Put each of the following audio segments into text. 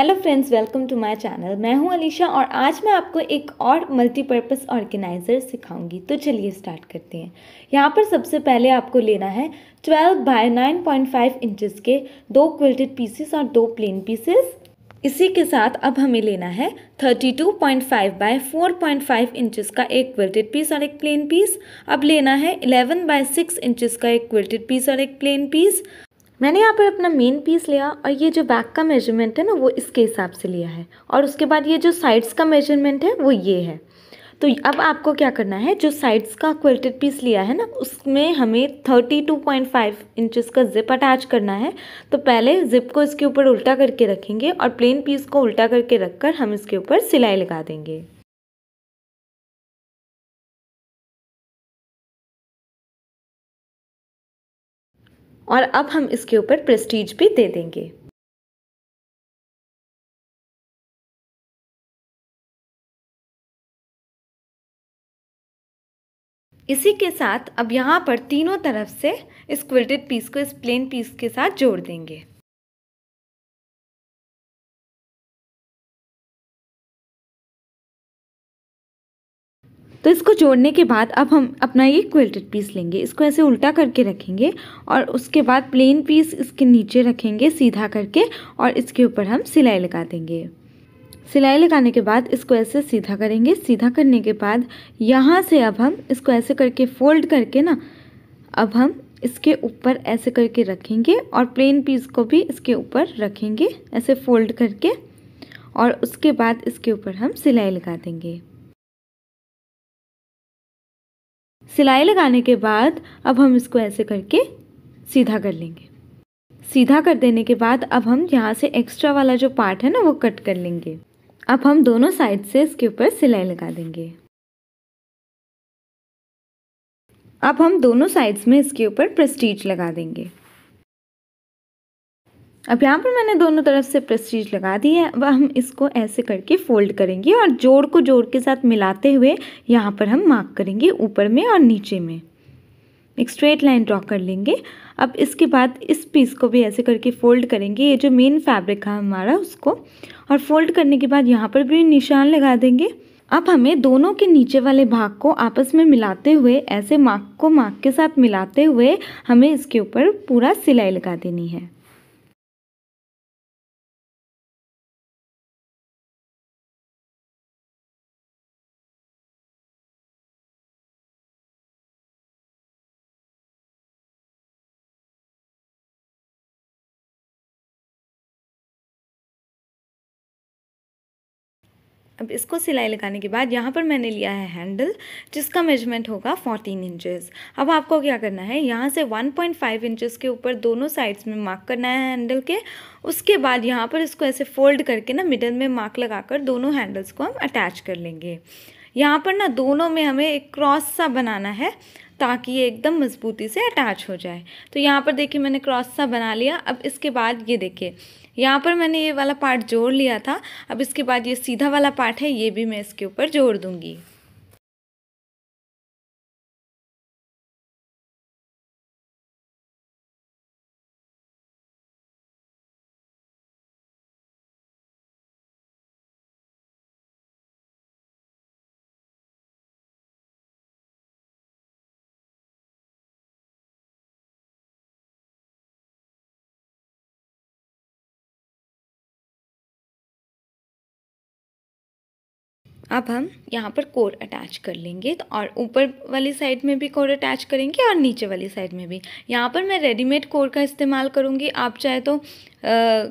hello friends welcome to my channel मैं हूं अलीशा और आज मैं आपको एक और मल्टीपर्पज़ ऑर्गेनाइज़र सिखाऊंगी तो चलिए स्टार्ट करते हैं यहाँ पर सबसे पहले आपको लेना है 12 बाय 9.5 इंचज के दो क्विल्टेड पीसेस और दो प्लेन पीसेस इसी के साथ अब हमें लेना है 32.5 बाय 4.5 पॉइंट का एक क्विल्टेड पीस और एक प्लेन पीस अब लेना है 11 बाय 6 इंचज़ का एक क्विल्टेड पीस और एक प्लेन पीस मैंने यहाँ पर अपना मेन पीस लिया और ये जो बैक का मेजरमेंट है ना वो इसके हिसाब से लिया है और उसके बाद ये जो साइड्स का मेजरमेंट है वो ये है तो अब आपको क्या करना है जो साइड्स का क्वेल्टेड पीस लिया है ना उसमें हमें thirty two point five inches का जिप अटैच करना है तो पहले जिप को इसके ऊपर उल्टा करके रखेंगे और प्लेन पीस को उल्टा करके रखकर हम इसके ऊपर सिलाई लगा देंगे और अब हम इसके ऊपर प्रेस्टीज भी दे देंगे इसी के साथ अब यहाँ पर तीनों तरफ से इस क्विल्टेड पीस को इस प्लेन पीस के साथ जोड़ देंगे तो इसको जोड़ने के बाद अब हम अपना ये क्विल्टेड पीस लेंगे इसको ऐसे उल्टा करके रखेंगे और उसके बाद प्लेन पीस इसके नीचे रखेंगे सीधा करके और इसके ऊपर हम सिलाई लगा देंगे सिलाई लगाने के बाद इसको ऐसे सीधा करेंगे सीधा करने के बाद यहाँ से अब हम इसको ऐसे करके फोल्ड करके ना अब हम इसके ऊपर ऐसे करके रखेंगे और प्लेन पीस को भी इसके ऊपर रखेंगे ऐसे फोल्ड करके और उसके बाद इसके ऊपर हम सिलाई लगा देंगे सिलाई लगाने के बाद अब हम इसको ऐसे करके सीधा कर लेंगे सीधा कर देने के बाद अब हम यहाँ से एक्स्ट्रा वाला जो पार्ट है ना वो कट कर लेंगे अब हम दोनों साइड से इसके ऊपर सिलाई लगा देंगे अब हम दोनों साइड्स में इसके ऊपर प्रेस्टीज लगा देंगे अब यहाँ पर मैंने दोनों तरफ से प्रेस्टीज लगा दी है अब हम इसको ऐसे करके फोल्ड करेंगे और जोड़ को जोड़ के साथ मिलाते हुए यहाँ पर हम मार्क करेंगे ऊपर में और नीचे में एक स्ट्रेट लाइन ड्रॉ कर लेंगे अब इसके बाद इस पीस को भी ऐसे करके फोल्ड करेंगे ये जो मेन फैब्रिक है हमारा उसको और फोल्ड करने के बाद यहाँ पर भी निशान लगा देंगे अब हमें दोनों के नीचे वाले भाग को आपस में मिलाते हुए ऐसे मार्क को मार्क के साथ मिलाते हुए हमें इसके ऊपर पूरा सिलाई लगा देनी है अब इसको सिलाई लगाने के बाद यहाँ पर मैंने लिया है हैंडल जिसका मेजरमेंट होगा 14 इंचेस अब आपको क्या करना है यहाँ से 1.5 इंचेस के ऊपर दोनों साइड्स में मार्क करना है हैंडल के उसके बाद यहाँ पर इसको ऐसे फोल्ड करके ना मिडल में मार्क लगाकर दोनों हैंडल्स को हम अटैच कर लेंगे यहाँ पर ना दोनों में हमें एक क्रॉस सा बनाना है ताकि ये एकदम मज़बूती से अटैच हो जाए तो यहाँ पर देखिए मैंने क्रॉस सा बना लिया अब इसके बाद ये देखिए यहाँ पर मैंने ये वाला पार्ट जोड़ लिया था अब इसके बाद ये सीधा वाला पार्ट है ये भी मैं इसके ऊपर जोड़ दूँगी अब हम यहाँ पर कोर अटैच कर लेंगे तो और ऊपर वाली साइड में भी कोर अटैच करेंगे और नीचे वाली साइड में भी यहाँ पर मैं रेडीमेड कोर का इस्तेमाल करूँगी आप चाहे तो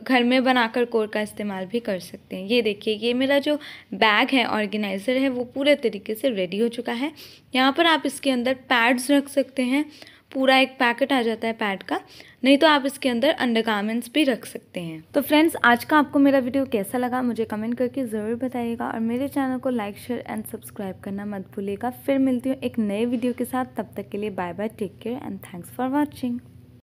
घर में बनाकर कोर का इस्तेमाल भी कर सकते हैं ये देखिए ये मेरा जो बैग है ऑर्गेनाइज़र है वो पूरे तरीके से रेडी हो चुका है यहाँ पर आप इसके अंदर पैड्स रख सकते हैं पूरा एक पैकेट आ जाता है पैड का नहीं तो आप इसके अंदर अंडर गारमेंट्स भी रख सकते हैं तो फ्रेंड्स आज का आपको मेरा वीडियो कैसा लगा मुझे कमेंट करके ज़रूर बताइएगा और मेरे चैनल को लाइक शेयर एंड सब्सक्राइब करना मत भूलिएगा फिर मिलती हूँ एक नए वीडियो के साथ तब तक के लिए bye bye take care and thanks for watching